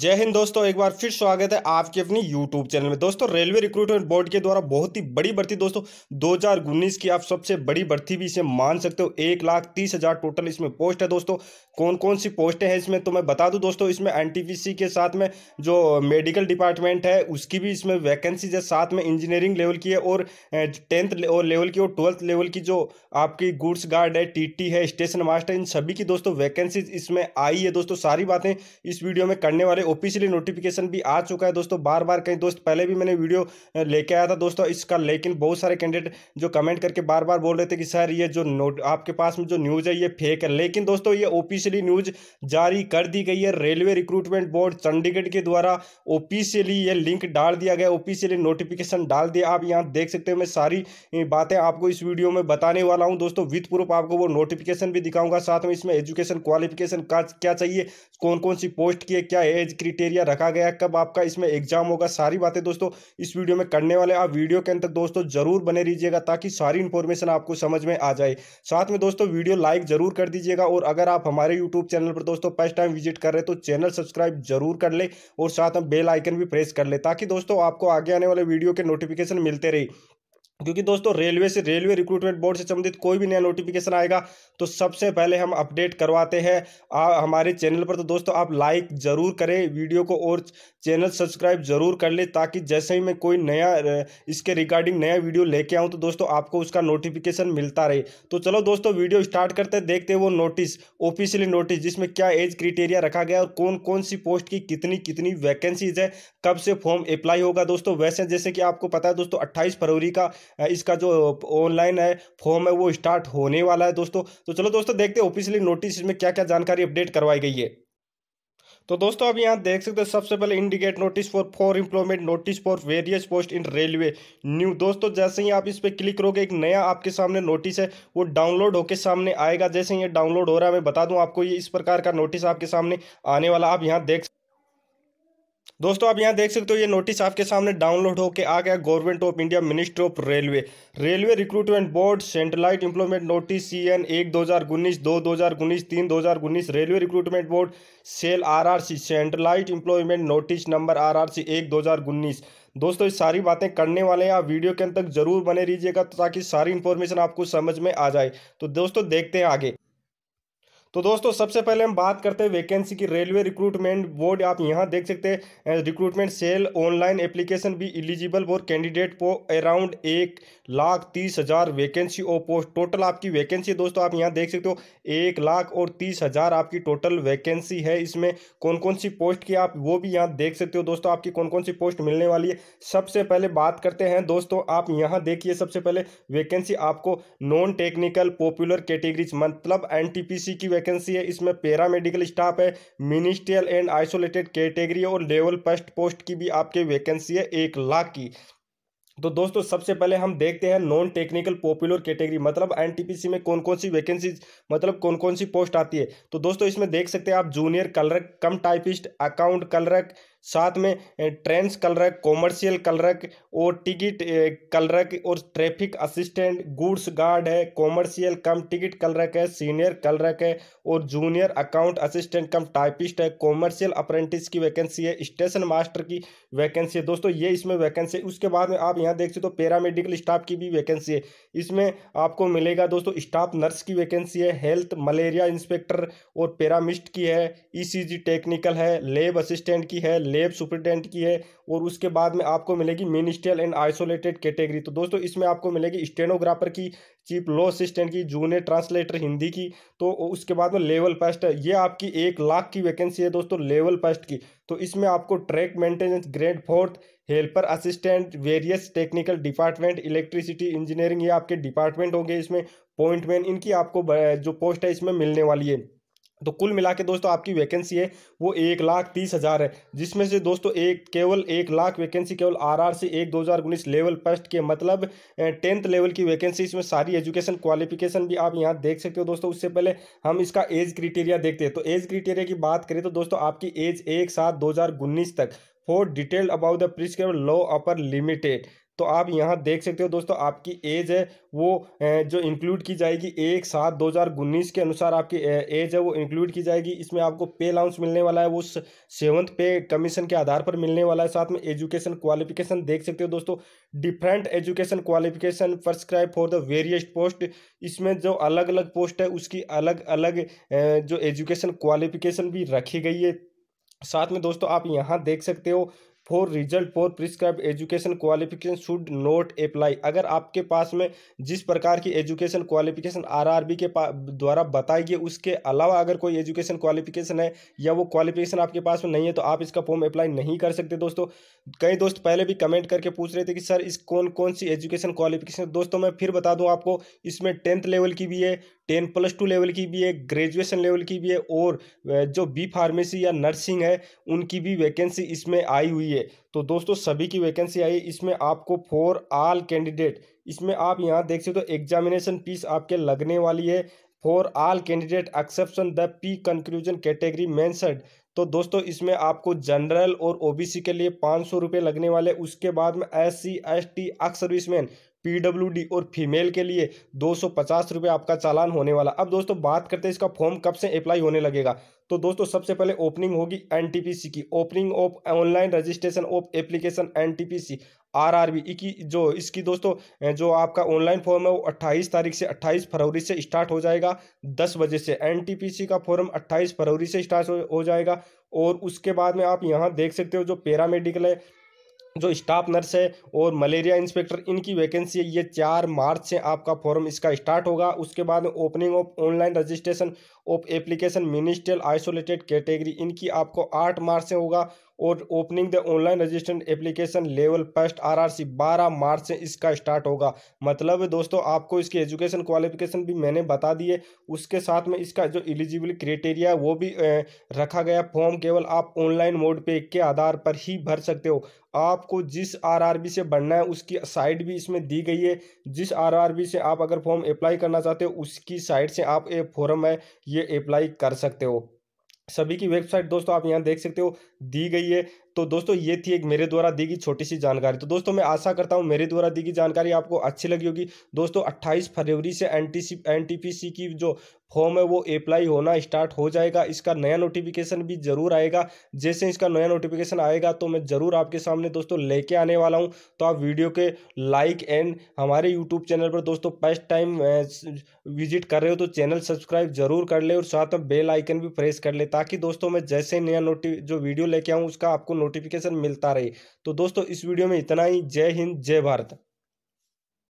जय हिंद दोस्तों एक बार फिर स्वागत है आपके अपनी यूट्यूब चैनल में दोस्तों रेलवे रिक्रूटमेंट बोर्ड के द्वारा बहुत ही बड़ी भर्ती दोस्तों दो हजार उन्नीस की आप सबसे बड़ी भर्ती भी इसे मान सकते हो एक लाख तीस हज़ार टोटल इसमें पोस्ट है दोस्तों कौन कौन सी पोस्टें हैं इसमें तो मैं बता दूं दोस्तों इसमें एन के साथ में जो मेडिकल डिपार्टमेंट है उसकी भी इसमें वैकेंसीज है साथ में इंजीनियरिंग लेवल की है और टेंथ लेवल की और ट्वेल्थ लेवल की जो आपकी गुड्स गार्ड है टी है स्टेशन मास्टर इन सभी की दोस्तों वैकेंसीज इसमें आई है दोस्तों सारी बातें इस वीडियो में करने वाले हमारे ऑफिशियली नोटिफिकेशन भी आ चुका है दोस्तों बार बार कहीं दोस्त पहले भी मैंने वीडियो लेके आया था दोस्तों इसका लेकिन बहुत सारे कैंडिडेट जो कमेंट करके बार बार बोल रहे थे कि सर ये जो नोट आपके पास में जो न्यूज़ है ये फेक है लेकिन दोस्तों ये ऑफिशियली न्यूज़ जारी कर दी गई है रेलवे रिक्रूटमेंट बोर्ड चंडीगढ़ के द्वारा ऑफिशियली ये लिंक डाल दिया गया ऑफिशियली नोटिफिकेशन डाल दिया आप यहाँ देख सकते हो मैं सारी बातें आपको इस वीडियो में बताने वाला हूँ दोस्तों विथ प्रूफ आपको वो नोटिफिकेशन भी दिखाऊंगा साथ में इसमें एजुकेशन क्वालिफिकेशन क्या चाहिए कौन कौन सी पोस्ट की है क्या एज एज क्रिटेरिया रखा गया कब आपका इसमें एग्जाम होगा सारी बातें दोस्तों इस वीडियो में करने वाले आप वीडियो के अंदर दोस्तों जरूर बने रहिएगा ताकि सारी इन्फॉर्मेशन आपको समझ में आ जाए साथ में दोस्तों वीडियो लाइक जरूर कर दीजिएगा और अगर आप हमारे यूट्यूब चैनल पर दोस्तों फर्स्ट टाइम विजिट कर रहे तो चैनल सब्सक्राइब जरूर कर ले और साथ में बेल आइकन भी प्रेस कर ले ताकि दोस्तों आपको आगे आने वाले वीडियो के नोटिफिकेशन मिलते रहे क्योंकि दोस्तों रेलवे से रेलवे रिक्रूटमेंट बोर्ड से संबंधित कोई भी नया नोटिफिकेशन आएगा तो सबसे पहले हम अपडेट करवाते हैं हमारे चैनल पर तो दोस्तों आप लाइक ज़रूर करें वीडियो को और चैनल सब्सक्राइब ज़रूर कर लें ताकि जैसे ही मैं कोई नया इसके रिगार्डिंग नया वीडियो लेके आऊँ तो दोस्तों आपको उसका नोटिफिकेशन मिलता रहे तो चलो दोस्तों वीडियो स्टार्ट करते हैं देखते वो नोटिस ऑफिशियली नोटिस जिसमें क्या एज क्रिटेरिया रखा गया और कौन कौन सी पोस्ट की कितनी कितनी वैकेंसीज है कब से फॉर्म अप्लाई होगा दोस्तों वैसे जैसे कि आपको पता है दोस्तों अट्ठाईस फरवरी का इसका जो ऑनलाइन है फॉर्म है वो स्टार्ट होने वाला है दोस्तों तो चलो दोस्तों देखते हैं ऑफिशियली नोटिस में क्या क्या जानकारी अपडेट करवाई गई है तो दोस्तों अब यहाँ देख सकते हो सबसे पहले indicate notice for for employment notice for various post in railway new दोस्तों जैसे ही आप इस पर क्लिक करोगे एक नया आपके सामने नोटिस है वो डाउनलोड होकर सामने आएगा जैसे ये डाउनलोड हो रहा है मैं बता दूँ आपको ये इस प्रकार का नोटिस आपके सामने आने वाला आप यहाँ देख सकते दोस्तों आप यहाँ देख सकते हो ये नोटिस आपके सामने डाउनलोड होकर आ गया government of India ministry of railway railway recruitment board centralised employment notice C N एक दो हज़ार उन्नीस दो दो हज़ार उन्नीस तीन दो हज़ार उन्नीस railway recruitment board cell R R C centralised employment notice number R R C एक दो हज़ार उन्नीस दोस्तों ये सारी बातें करने वाले हैं आप वीडियो के अंत तक जरूर बने रहिएगा ताकि सारी इन्फॉर्मेशन आपको समझ में आ जाए तो दोस्तों देखते हैं आगे तो दोस्तों सबसे पहले हम बात करते हैं वैकेंसी की रेलवे रिक्रूटमेंट बोर्ड आप यहाँ देख सकते हैं रिक्रूटमेंट सेल ऑनलाइन एप्लीकेशन भी इलिजिबल फॉर कैंडिडेट को अराउंड एक लाख तीस हज़ार वैकेंसी और पोस्ट टोटल आपकी वैकेंसी दोस्तों आप यहाँ देख सकते हो एक लाख और तीस हज़ार आपकी टोटल वैकेंसी है इसमें कौन कौन सी पोस्ट की आप वो भी यहाँ देख सकते हो दोस्तों आपकी कौन कौन सी पोस्ट मिलने वाली है सबसे पहले बात करते हैं दोस्तों आप यहाँ देखिए सबसे पहले वैकेंसी आपको नॉन टेक्निकल पॉपुलर कैटेगरीज मतलब एन की वैकेंसी है इसमें पैरा मेडिकल स्टाफ है मिनिस्ट्रियल एंड आइसोलेटेड कैटेगरी और लेवल फर्स्ट पोस्ट की भी आपके वैकेंसी है एक लाख की तो दोस्तों सबसे पहले हम देखते हैं नॉन टेक्निकल पॉपुलर कैटेगरी मतलब एनटीपीसी में कौन कौन सी वैकेंसी मतलब कौन कौन सी पोस्ट आती है तो दोस्तों इसमें देख सकते हैं आप junior clerk cum typist account clerk साथ में ट्रेंस कलरक कॉमर्शियल कलरक और टिकट कलरक और ट्रैफिक असिस्टेंट गुड्स गार्ड है कॉमर्शियल कम टिकट कलरक है सीनियर कलरक है और junior account assistant cum typist है कॉमर्शियल अप्रेंटिस की वैकेंसी है स्टेशन मास्टर की वैकेंसी है दोस्तों ये इसमें वैकेंसी है उसके बाद में आप यहाँ देख सकते हो तो पैरामेडिकल स्टाफ की भी वैकेंसी है इसमें आपको मिलेगा दोस्तों स्टाफ नर्स की वैकेंसी है हेल्थ मलेरिया इंस्पेक्टर और पैरामिस्ट की है ई टेक्निकल है लेब असिस्टेंट की है लेब सुप्रिटेंट की है और उसके बाद में आपको मिलेगी मिनिस्ट्रियल एंड आइसोलेटेड कैटेगरी तो दोस्तों इसमें आपको मिलेगी स्टेनोग्राफर की चीफ लॉ असिस्टेंट की जूनियर ट्रांसलेटर हिंदी की तो उसके बाद में लेवल फर्स्ट है ये आपकी एक लाख की वैकेंसी है दोस्तों लेवल फर्स्ट की तो इसमें आपको track maintenance grade fourth helper assistant various technical department electricity engineering ये आपके डिपार्टमेंट होंगे इसमें पॉइंटमैन इनकी आपको जो पोस्ट है इसमें मिलने वाली है तो कुल मिला के दोस्तों आपकी वैकेंसी है वो एक लाख तीस हज़ार है जिसमें से दोस्तों एक केवल एक लाख वैकेंसी केवल आरआरसी एक दो हज़ार उन्नीस लेवल फर्स्ट के मतलब टेंथ लेवल की वैकेंसी इसमें सारी एजुकेशन क्वालिफिकेशन भी आप यहाँ देख सकते हो दोस्तों उससे पहले हम इसका एज क्रिटेरिया देखते हैं तो एज क्रिटेरिया की बात करें तो दोस्तों आपकी एज एक सात दो तक for detail about the prescribe low upper limited तो आप यहाँ देख सकते हो दोस्तों आपकी एज है वो जो इंक्लूड की जाएगी एक सात दो हज़ार उन्नीस के अनुसार आपकी एज है वो इंक्लूड की जाएगी इसमें आपको पे अलाउंस मिलने वाला है वो सेवन्थ पे कमीशन के आधार पर मिलने वाला है साथ में एजुकेशन क्वालिफिकेशन देख सकते हो दोस्तों different education qualification prescribe for the various post इसमें जो अलग अलग पोस्ट है उसकी अलग अलग जो एजुकेशन क्वालिफिकेशन भी रखी गई है साथ में दोस्तों आप यहाँ देख सकते हो for result for prescribe education qualification should not apply अगर आपके पास में जिस प्रकार की एजुकेशन क्वालिफिकेशन आरआरबी के द्वारा बताई गई उसके अलावा अगर कोई एजुकेशन क्वालिफिकेशन है या वो क्वालिफिकेशन आपके पास में नहीं है तो आप इसका फॉर्म अप्लाई नहीं कर सकते दोस्तों कई दोस्त पहले भी कमेंट करके पूछ रहे थे कि सर इस कौन कौन सी एजुकेशन क्वालिफिकेशन दोस्तों मैं फिर बता दूँ आपको इसमें टेंथ लेवल की भी है टेन प्लस टू लेवल की भी है ग्रेजुएशन लेवल की भी है और जो बी फार्मेसी या नर्सिंग है उनकी भी वैकेंसी इसमें आई हुई है तो दोस्तों सभी की वैकेंसी आई इसमें आपको फॉर आल कैंडिडेट इसमें आप यहाँ देख सकते हो तो एग्जामिनेशन फीस आपके लगने वाली है for all candidate exception the P conclusion category मैंसड तो दोस्तों इसमें आपको जनरल और ओबीसी के लिए पाँच सौ रुपये लगने वाले उसके बाद में S C S T ex serviceman PWD और फीमेल के लिए दो सौ आपका चालान होने वाला अब दोस्तों बात करते हैं इसका फॉर्म कब से अप्लाई होने लगेगा तो दोस्तों सबसे पहले ओपनिंग होगी एनटीपीसी की opening of online registration of application NTPC RRB की जो इसकी दोस्तों जो आपका ऑनलाइन फॉर्म है वो 28 तारीख से 28 फरवरी से स्टार्ट हो जाएगा 10 बजे से एनटीपीसी का फॉर्म 28 फरवरी से स्टार्ट हो जाएगा और उसके बाद में आप यहाँ देख सकते हो जो पैरामेडिकल है जो स्टाफ नर्स है और मलेरिया इंस्पेक्टर इनकी वैकेंसी है ये चार मार्च से आपका फॉर्म इसका स्टार्ट होगा उसके बाद opening of online registration of application ministerial isolated category इनकी आपको आठ मार्च से होगा और opening the online registrant application level first RRC 12 March से इसका स्टार्ट होगा मतलब है दोस्तों आपको इसकी एजुकेशन क्वालिफिकेशन भी मैंने बता दिए उसके साथ में इसका जो एलिजिबल क्राइटेरिया वो भी रखा गया फॉर्म केवल आप ऑनलाइन मोड पे के आधार पर ही भर सकते हो आपको जिस आरआरबी से बढ़ना है उसकी साइट भी इसमें दी गई है जिस आरआरबी से आप अगर फॉर्म अप्लाई करना चाहते हो उसकी साइट से आप ये फॉर्म है ये अप्लाई कर सकते हो सभी की वेबसाइट दोस्तों आप यहाँ देख सकते हो दी गई है तो दोस्तों ये थी एक मेरे द्वारा दी गई छोटी सी जानकारी तो दोस्तों मैं आशा करता हूँ मेरे द्वारा दी गई जानकारी आपको अच्छी लगी होगी दोस्तों 28 फरवरी से एन टी की जो फॉर्म है वो अप्लाई होना स्टार्ट हो जाएगा इसका नया नोटिफिकेशन भी जरूर आएगा जैसे इसका नया नोटिफिकेशन आएगा तो मैं ज़रूर आपके सामने दोस्तों लेके आने वाला हूँ तो आप वीडियो के लाइक एंड हमारे यूट्यूब चैनल पर दोस्तों फर्स्ट टाइम विजिट कर रहे हो तो चैनल सब्सक्राइब जरूर कर ले और साथ में बेल आइकन भी प्रेस कर ले ताकि दोस्तों मैं जैसे नया नोटि जो वीडियो लेके आऊँ उसका आपको नोटिफिकेशन मिलता रहे तो दोस्तों इस वीडियो में इतना ही जय हिंद जय भारत